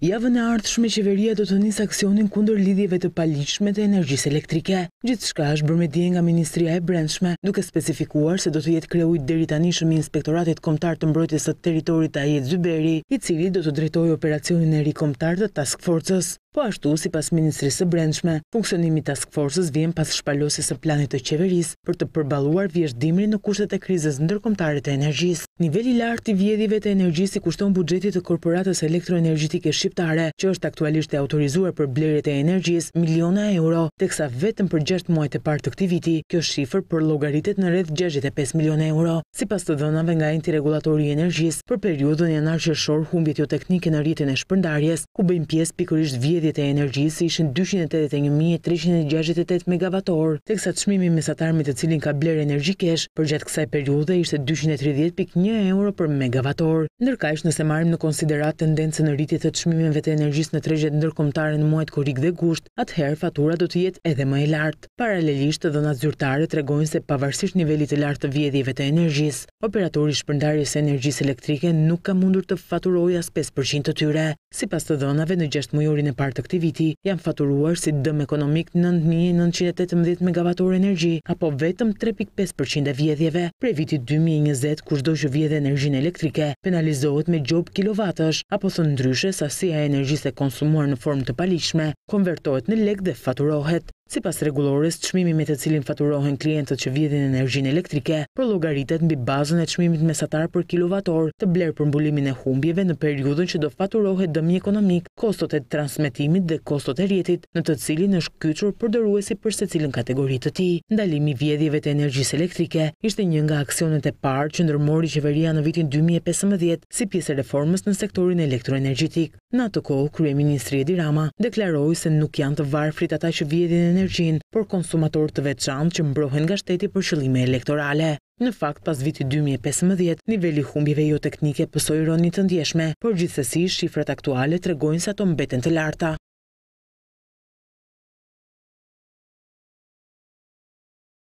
Javën e ardhshme qeveria do të nis aksionin kundër lidhjeve të paligjshme të energjisë elektrike. Gjithçka është bërë me nga Ministria e Brendshme, duke specifikuar se do të jetë krijuar deri tani shumë inspektoratet kombëtar të mbrojtjes së territorit Ajet Zyberi, i cili do të drejtojë operacionin e rikomtar të task forces. Po ashtu, si pas Ministrisë së Brendshme, funksionimi task forces vjen pas shpalosjes së planit të qeverisë për të përballuar vjeshtimin në kushtet e krizës ndërkombëtare të energjisë. Niveli i lartë i vjedhjeve të energjisë i kushton buxhetit të korporatës elektroenergjitike shqiptare, që është aktualisht e autorizuar për blerjet e energjisë miliona euro, teksa vetëm për 6 muajt e parë të këtij viti, kjo shifër për llogaritet në rreth 65 miliona euro. Sipas të dhënave nga Enti Regulatori i Energjisë, për periudhën janar-qershor humbjet jo teknike në e shpërndarjes, ku pjesë pikërisht rrjedhjet e energjisë ishin 281368 megavatorë, teksa çmimi mesatar me të cilin ka bler energjikesh për gjatë kësaj periudhe ishte 230.1 euro për megavator. Ndërkaq, nëse marrim në konsiderat tendencën e rritjes të çmimeve të energjisë në tregjet ndërkomtare në muajt korik dhe gusht, atëherë fatura do të jetë edhe më e lartë. Paralelisht, dhëna zyrtare tregojnë se pavarësisht nivelit të lartë të vjedhjeve të energjisë, operatori shpërndarjes së energjisë elektrike nuk ka mundur të faturojë as 5% të tyre. Si pas të dhënave në gjeshtë mujurin e partë të këti viti, jam faturuar si dëm ekonomik 9.918 megavator energji, apo vetëm 3.5% e vjedhjeve. Pre viti 2020, kushdo që vjedhe energjin elektrike, penalizohet me gjob kilovatësh, apo së ndryshe sasia e energjise konsumuar në form të palishme, konvertohet në lek dhe faturohet. Si pas regulores, qmimi me të cilin faturohen klientët që vjetin energjin elektrike, për logaritet nbi bazën e qmimit mesatar për kilovator të blerë për mbulimin e humbjeve në periudën që do faturohet dëmi ekonomik, kostot e transmitimit dhe kostot e rjetit, në të cilin është kyqur dëruesi për se cilin kategoritë të ti. Ndalimi vjedhjeve të energjis elektrike ishte një nga aksionet e parë që ndërmori qeveria në vitin 2015 si pjesë reformës në sektorin elektroenergjitik. Në atë kohë, Krye Ministri deklaroj se nuk janë të varfrit ata që vjedhin energjin, por konsumator të veçantë që mbrohen nga shteti për qëllime elektorale. Në fakt, pas viti 2015, nivelli humbjeve jo teknike pësoj ronit të ndjeshme, por gjithësësi shifrat aktuale të regojnë sa të mbeten të larta.